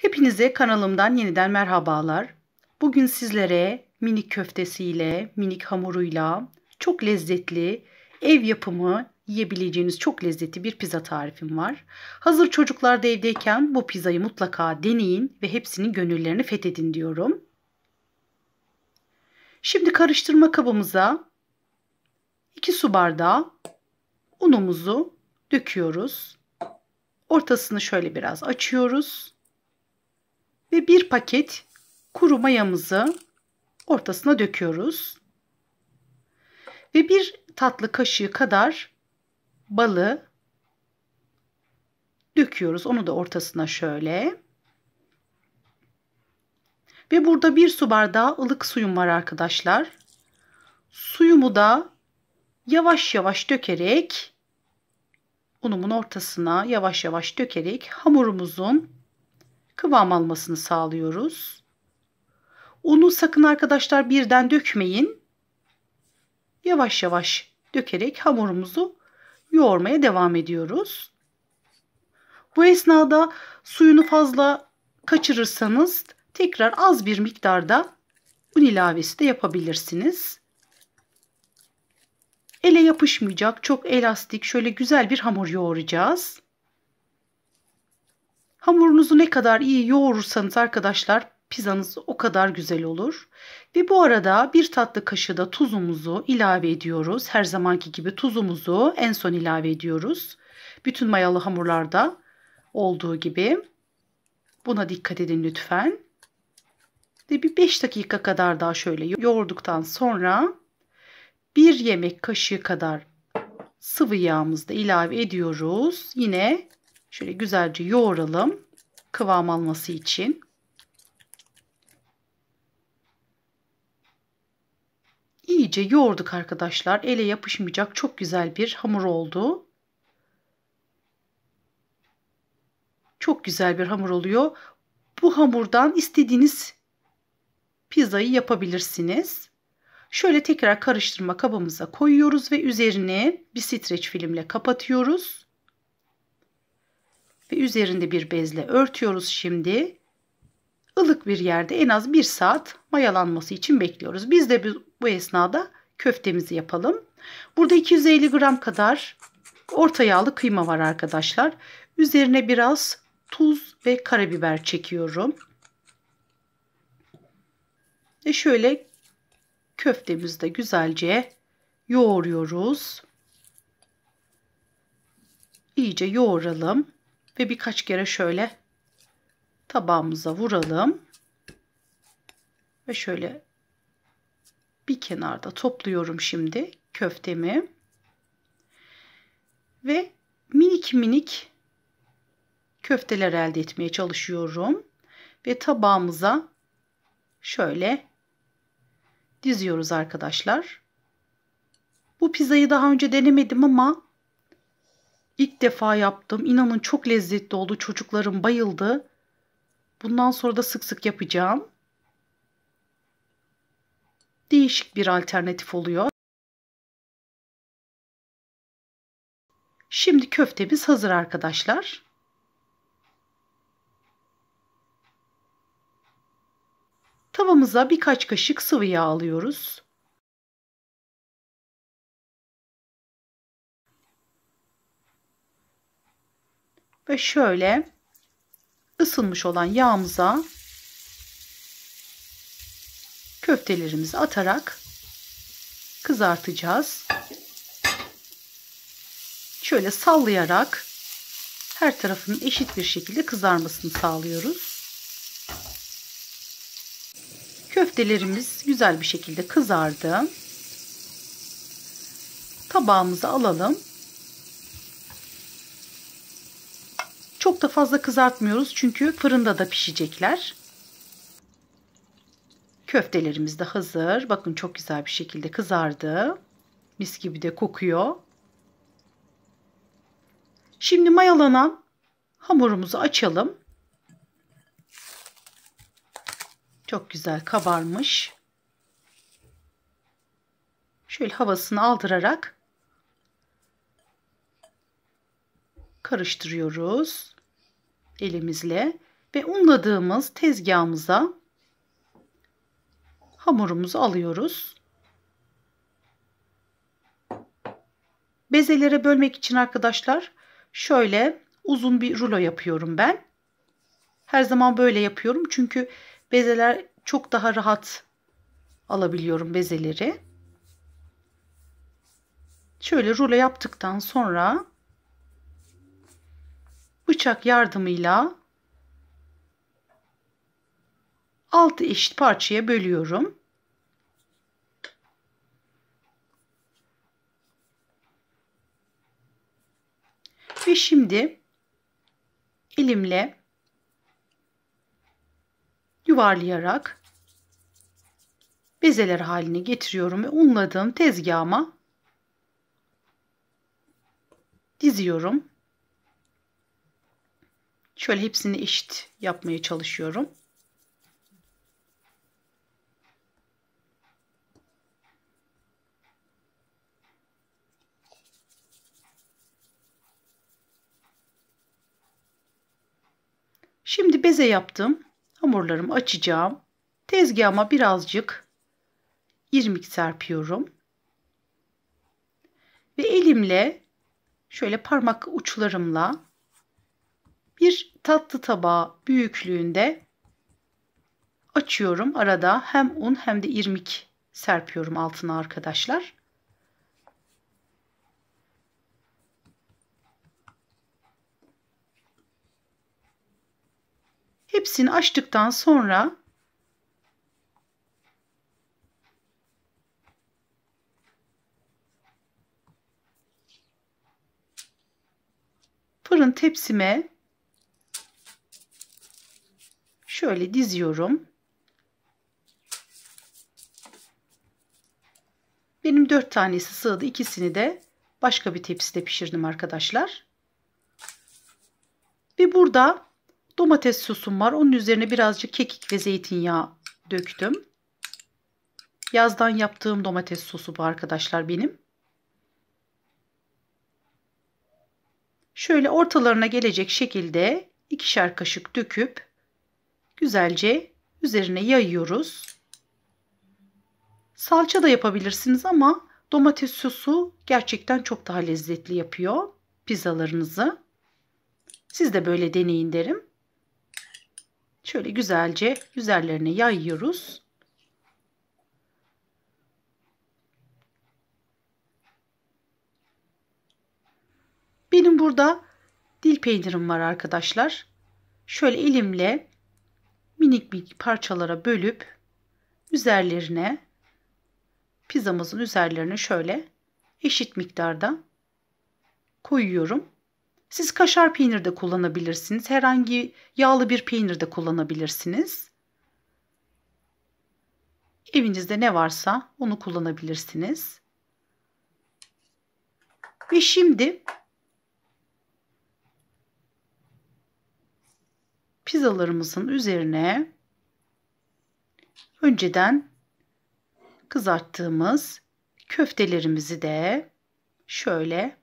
Hepinize kanalımdan yeniden merhabalar. Bugün sizlere minik köftesiyle, minik hamuruyla çok lezzetli, ev yapımı yiyebileceğiniz çok lezzetli bir pizza tarifim var. Hazır çocuklar da evdeyken bu pizzayı mutlaka deneyin ve hepsinin gönüllerini fethedin diyorum. Şimdi karıştırma kabımıza 2 su bardağı unumuzu döküyoruz. Ortasını şöyle biraz açıyoruz ve bir paket kuru mayamızı ortasına döküyoruz. Ve bir tatlı kaşığı kadar balı döküyoruz. Onu da ortasına şöyle. Ve burada bir su bardağı ılık suyum var arkadaşlar. Suyumu da yavaş yavaş dökerek unumun ortasına yavaş yavaş dökerek hamurumuzun kıvam almasını sağlıyoruz. Unu sakın arkadaşlar birden dökmeyin. Yavaş yavaş dökerek hamurumuzu yoğurmaya devam ediyoruz. Bu esnada suyunu fazla kaçırırsanız tekrar az bir miktarda un ilavesi de yapabilirsiniz. Ele yapışmayacak çok elastik şöyle güzel bir hamur yoğuracağız. Hamurunuzu ne kadar iyi yoğurursanız arkadaşlar pizzanız o kadar güzel olur. Ve bu arada bir tatlı kaşığı da tuzumuzu ilave ediyoruz. Her zamanki gibi tuzumuzu en son ilave ediyoruz. Bütün mayalı hamurlarda olduğu gibi. Buna dikkat edin lütfen. Ve bir 5 dakika kadar daha şöyle yoğurduktan sonra bir yemek kaşığı kadar sıvı yağımızı da ilave ediyoruz. Yine Şöyle güzelce yoğuralım kıvam alması için. İyice yoğurduk arkadaşlar. Ele yapışmayacak çok güzel bir hamur oldu. Çok güzel bir hamur oluyor. Bu hamurdan istediğiniz pizzayı yapabilirsiniz. Şöyle tekrar karıştırma kabımıza koyuyoruz ve üzerine bir streç filmle kapatıyoruz ve üzerinde bir bezle örtüyoruz şimdi. Ilık bir yerde en az 1 saat mayalanması için bekliyoruz. Biz de bu esnada köftemizi yapalım. Burada 250 gram kadar orta yağlı kıyma var arkadaşlar. Üzerine biraz tuz ve karabiber çekiyorum. Ve şöyle köftemizi de güzelce yoğuruyoruz. İyice yoğuralım. Ve birkaç kere şöyle tabağımıza vuralım. Ve şöyle bir kenarda topluyorum şimdi köftemi. Ve minik minik köfteler elde etmeye çalışıyorum. Ve tabağımıza şöyle diziyoruz arkadaşlar. Bu pizzayı daha önce denemedim ama İlk defa yaptım. İnanın çok lezzetli oldu. Çocuklarım bayıldı. Bundan sonra da sık sık yapacağım. Değişik bir alternatif oluyor. Şimdi köftemiz hazır arkadaşlar. Tavamıza birkaç kaşık sıvı yağ alıyoruz. Ve şöyle ısınmış olan yağımıza köftelerimizi atarak kızartacağız. Şöyle sallayarak her tarafının eşit bir şekilde kızarmasını sağlıyoruz. Köftelerimiz güzel bir şekilde kızardı. Tabağımıza alalım. Çok da fazla kızartmıyoruz çünkü fırında da pişecekler. Köftelerimiz de hazır. Bakın çok güzel bir şekilde kızardı. Mis gibi de kokuyor. Şimdi mayalanan hamurumuzu açalım. Çok güzel kabarmış. Şöyle havasını aldırarak karıştırıyoruz elimizle ve unladığımız tezgahımıza hamurumuzu alıyoruz. Bezelere bölmek için arkadaşlar şöyle uzun bir rulo yapıyorum ben. Her zaman böyle yapıyorum çünkü bezeler çok daha rahat alabiliyorum bezeleri. Şöyle rulo yaptıktan sonra bıçak yardımıyla altı eşit parçaya bölüyorum. Ve şimdi elimle yuvarlayarak bezeler haline getiriyorum ve unladığım tezgahıma diziyorum. Şöyle hepsini eşit yapmaya çalışıyorum. Şimdi beze yaptım. Hamurlarımı açacağım. Tezgahıma birazcık irmik serpiyorum. Ve elimle şöyle parmak uçlarımla bir tatlı tabağı büyüklüğünde açıyorum. Arada hem un hem de irmik serpiyorum altına arkadaşlar. Hepsini açtıktan sonra fırın tepsime şöyle diziyorum. Benim dört tanesi sığdı. İkisini de başka bir tepside pişirdim arkadaşlar. Ve burada domates sosum var. Onun üzerine birazcık kekik ve zeytinyağı döktüm. Yazdan yaptığım domates sosu bu arkadaşlar benim. Şöyle ortalarına gelecek şekilde ikişer kaşık döküp güzelce üzerine yayıyoruz. Salça da yapabilirsiniz ama domates sosu gerçekten çok daha lezzetli yapıyor pizzalarınızı. Siz de böyle deneyin derim. Şöyle güzelce üzerlerine yayıyoruz. Benim burada dil peynirim var arkadaşlar. Şöyle elimle minik bir parçalara bölüp üzerlerine pizzamızın üzerlerine şöyle eşit miktarda koyuyorum. Siz kaşar peynir de kullanabilirsiniz. Herhangi yağlı bir peynir de kullanabilirsiniz. Evinizde ne varsa onu kullanabilirsiniz. Ve şimdi pizzalarımızın üzerine önceden kızarttığımız köftelerimizi de şöyle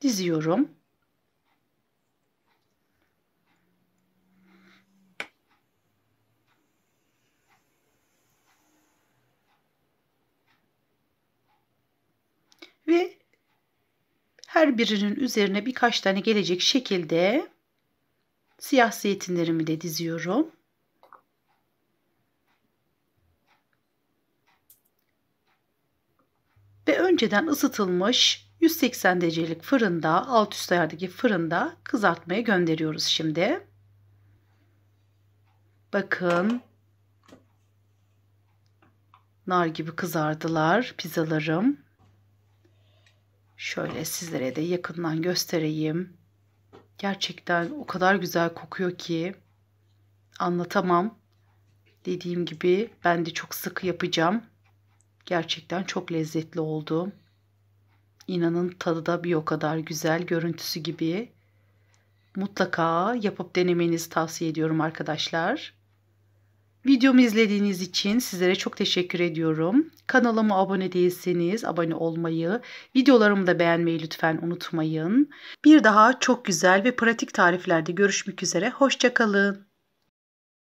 diziyorum. Ve her birinin üzerine birkaç tane gelecek şekilde Siyah zeytinlerimi de diziyorum. Ve önceden ısıtılmış 180 derecelik fırında, alt üst ayardaki fırında kızartmaya gönderiyoruz şimdi. Bakın. Nar gibi kızardılar pizzalarım. Şöyle sizlere de yakından göstereyim. Gerçekten o kadar güzel kokuyor ki anlatamam. Dediğim gibi ben de çok sık yapacağım. Gerçekten çok lezzetli oldu. İnanın tadı da bir o kadar güzel, görüntüsü gibi. Mutlaka yapıp denemenizi tavsiye ediyorum arkadaşlar. Videomu izlediğiniz için sizlere çok teşekkür ediyorum. Kanalıma abone değilseniz abone olmayı, videolarımı da beğenmeyi lütfen unutmayın. Bir daha çok güzel ve pratik tariflerde görüşmek üzere. Hoşçakalın.